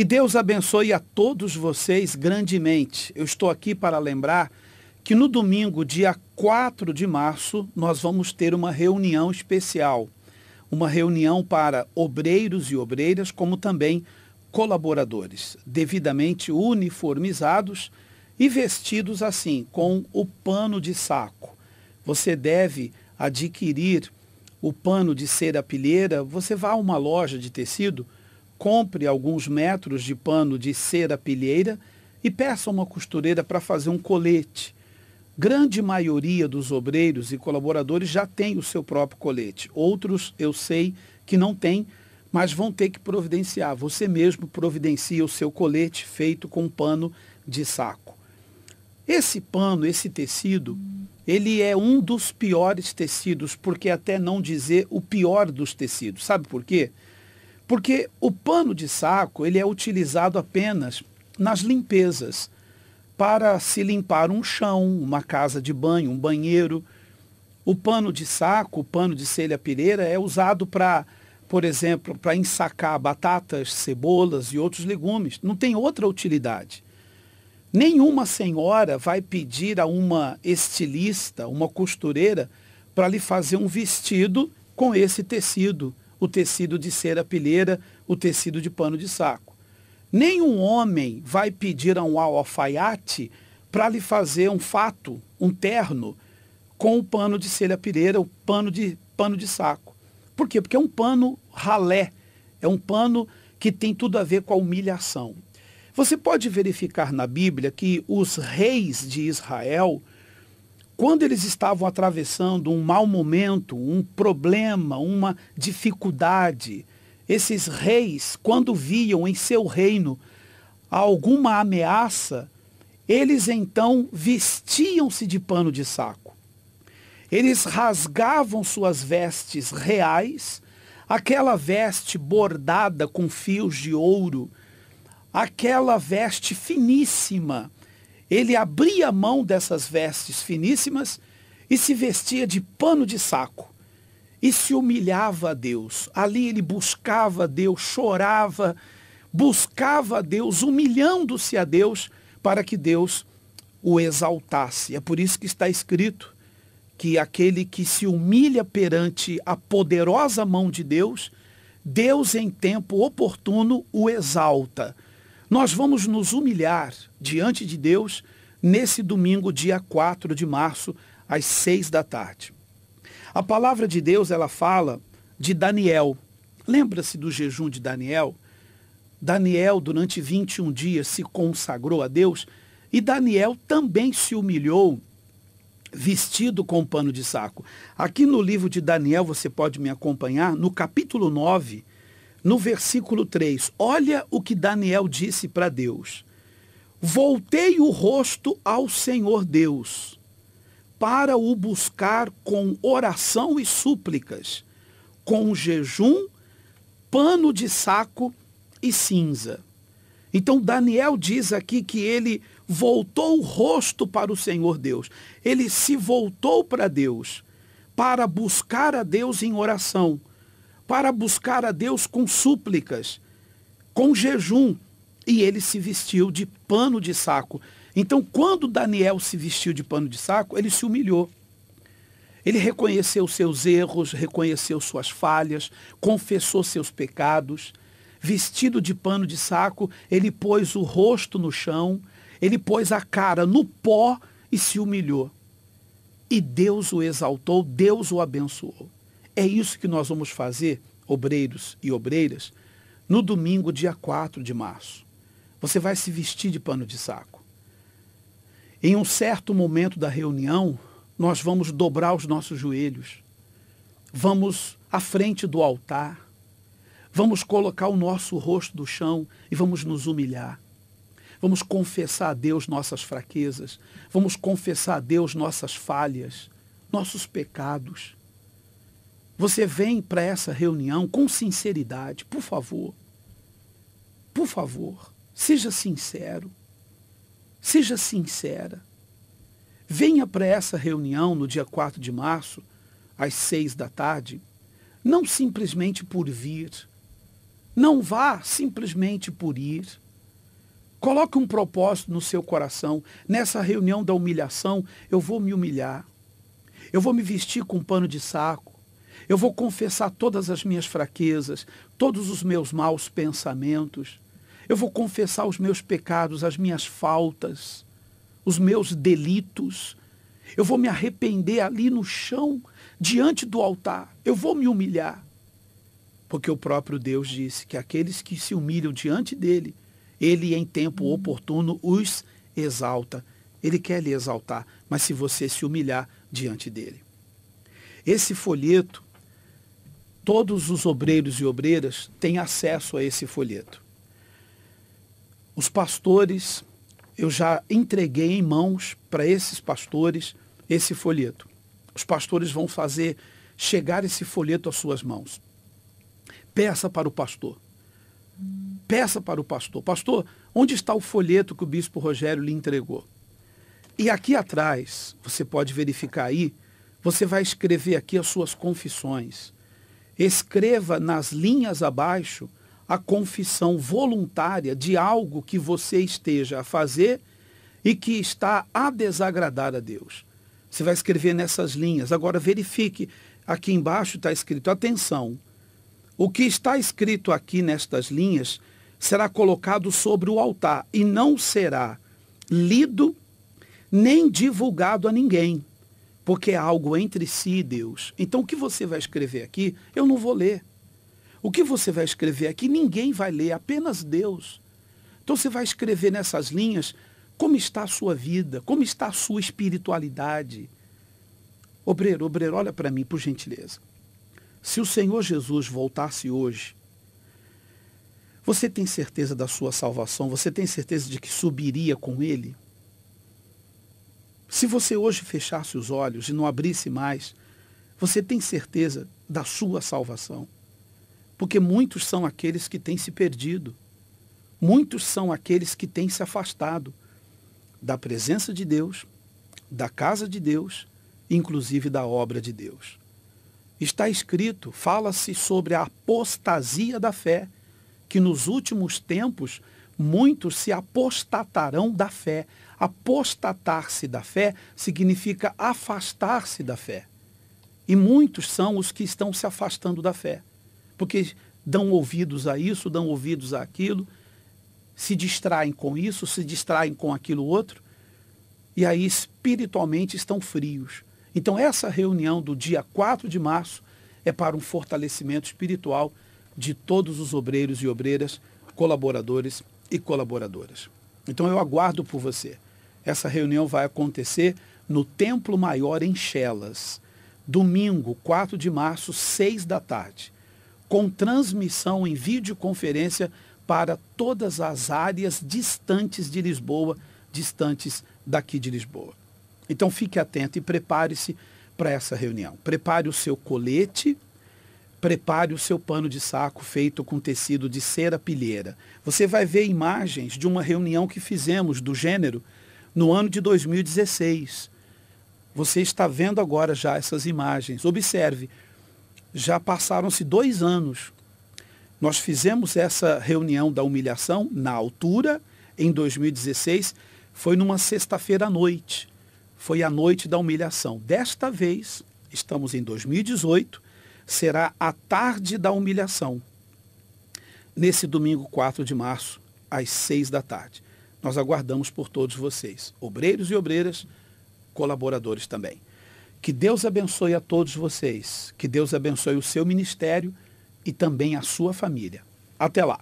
Que Deus abençoe a todos vocês grandemente. Eu estou aqui para lembrar que no domingo, dia 4 de março, nós vamos ter uma reunião especial. Uma reunião para obreiros e obreiras, como também colaboradores, devidamente uniformizados e vestidos assim, com o pano de saco. Você deve adquirir o pano de cera pilheira, você vá a uma loja de tecido compre alguns metros de pano de cera pilheira e peça uma costureira para fazer um colete. Grande maioria dos obreiros e colaboradores já tem o seu próprio colete. Outros eu sei que não tem, mas vão ter que providenciar. Você mesmo providencia o seu colete feito com pano de saco. Esse pano, esse tecido, ele é um dos piores tecidos, porque até não dizer o pior dos tecidos. Sabe por quê? Porque o pano de saco, ele é utilizado apenas nas limpezas, para se limpar um chão, uma casa de banho, um banheiro. O pano de saco, o pano de selha pireira, é usado para, por exemplo, para ensacar batatas, cebolas e outros legumes. Não tem outra utilidade. Nenhuma senhora vai pedir a uma estilista, uma costureira, para lhe fazer um vestido com esse tecido o tecido de cera pilheira, o tecido de pano de saco. Nenhum homem vai pedir a um alfaiate para lhe fazer um fato, um terno, com o pano de cera pilheira, o pano de, pano de saco. Por quê? Porque é um pano ralé, é um pano que tem tudo a ver com a humilhação. Você pode verificar na Bíblia que os reis de Israel quando eles estavam atravessando um mau momento, um problema, uma dificuldade, esses reis, quando viam em seu reino alguma ameaça, eles então vestiam-se de pano de saco. Eles rasgavam suas vestes reais, aquela veste bordada com fios de ouro, aquela veste finíssima, ele abria a mão dessas vestes finíssimas e se vestia de pano de saco e se humilhava a Deus. Ali ele buscava a Deus, chorava, buscava a Deus, humilhando-se a Deus para que Deus o exaltasse. É por isso que está escrito que aquele que se humilha perante a poderosa mão de Deus, Deus em tempo oportuno o exalta. Nós vamos nos humilhar diante de Deus nesse domingo, dia 4 de março, às 6 da tarde. A palavra de Deus, ela fala de Daniel. Lembra-se do jejum de Daniel? Daniel, durante 21 dias, se consagrou a Deus e Daniel também se humilhou vestido com pano de saco. Aqui no livro de Daniel, você pode me acompanhar, no capítulo 9, no versículo 3, olha o que Daniel disse para Deus. Voltei o rosto ao Senhor Deus, para o buscar com oração e súplicas, com jejum, pano de saco e cinza. Então Daniel diz aqui que ele voltou o rosto para o Senhor Deus. Ele se voltou para Deus para buscar a Deus em oração para buscar a Deus com súplicas, com jejum, e ele se vestiu de pano de saco. Então, quando Daniel se vestiu de pano de saco, ele se humilhou. Ele reconheceu seus erros, reconheceu suas falhas, confessou seus pecados. Vestido de pano de saco, ele pôs o rosto no chão, ele pôs a cara no pó e se humilhou. E Deus o exaltou, Deus o abençoou. É isso que nós vamos fazer obreiros e obreiras, no domingo, dia 4 de março. Você vai se vestir de pano de saco. Em um certo momento da reunião, nós vamos dobrar os nossos joelhos, vamos à frente do altar, vamos colocar o nosso rosto do chão e vamos nos humilhar. Vamos confessar a Deus nossas fraquezas, vamos confessar a Deus nossas falhas, nossos pecados. Você vem para essa reunião com sinceridade, por favor. Por favor, seja sincero. Seja sincera. Venha para essa reunião no dia 4 de março, às 6 da tarde, não simplesmente por vir. Não vá simplesmente por ir. Coloque um propósito no seu coração. Nessa reunião da humilhação, eu vou me humilhar. Eu vou me vestir com um pano de saco. Eu vou confessar todas as minhas fraquezas, todos os meus maus pensamentos. Eu vou confessar os meus pecados, as minhas faltas, os meus delitos. Eu vou me arrepender ali no chão, diante do altar. Eu vou me humilhar. Porque o próprio Deus disse que aqueles que se humilham diante dele, ele em tempo oportuno os exalta. Ele quer lhe exaltar, mas se você se humilhar diante dele. Esse folheto todos os obreiros e obreiras têm acesso a esse folheto. Os pastores, eu já entreguei em mãos para esses pastores esse folheto. Os pastores vão fazer chegar esse folheto às suas mãos. Peça para o pastor. Peça para o pastor. Pastor, onde está o folheto que o bispo Rogério lhe entregou? E aqui atrás, você pode verificar aí, você vai escrever aqui as suas confissões Escreva nas linhas abaixo a confissão voluntária de algo que você esteja a fazer e que está a desagradar a Deus. Você vai escrever nessas linhas. Agora verifique, aqui embaixo está escrito, atenção, o que está escrito aqui nestas linhas será colocado sobre o altar e não será lido nem divulgado a ninguém porque é algo entre si e Deus. Então, o que você vai escrever aqui, eu não vou ler. O que você vai escrever aqui, ninguém vai ler, apenas Deus. Então, você vai escrever nessas linhas como está a sua vida, como está a sua espiritualidade. Obreiro, obreiro, olha para mim, por gentileza. Se o Senhor Jesus voltasse hoje, você tem certeza da sua salvação? Você tem certeza de que subiria com ele? Se você hoje fechasse os olhos e não abrisse mais, você tem certeza da sua salvação. Porque muitos são aqueles que têm se perdido. Muitos são aqueles que têm se afastado da presença de Deus, da casa de Deus, inclusive da obra de Deus. Está escrito, fala-se sobre a apostasia da fé, que nos últimos tempos muitos se apostatarão da fé, Apostatar-se da fé significa afastar-se da fé. E muitos são os que estão se afastando da fé, porque dão ouvidos a isso, dão ouvidos a aquilo, se distraem com isso, se distraem com aquilo outro, e aí espiritualmente estão frios. Então, essa reunião do dia 4 de março é para um fortalecimento espiritual de todos os obreiros e obreiras, colaboradores e colaboradoras. Então, eu aguardo por você. Essa reunião vai acontecer no Templo Maior em Chelas, domingo, 4 de março, 6 da tarde, com transmissão em videoconferência para todas as áreas distantes de Lisboa, distantes daqui de Lisboa. Então fique atento e prepare-se para essa reunião. Prepare o seu colete, prepare o seu pano de saco feito com tecido de cera pilheira. Você vai ver imagens de uma reunião que fizemos do gênero no ano de 2016. Você está vendo agora já essas imagens. Observe, já passaram-se dois anos. Nós fizemos essa reunião da humilhação na altura, em 2016, foi numa sexta-feira à noite. Foi a noite da humilhação. Desta vez, estamos em 2018, será a tarde da humilhação. Nesse domingo 4 de março, às 6 da tarde. Nós aguardamos por todos vocês, obreiros e obreiras, colaboradores também. Que Deus abençoe a todos vocês, que Deus abençoe o seu ministério e também a sua família. Até lá!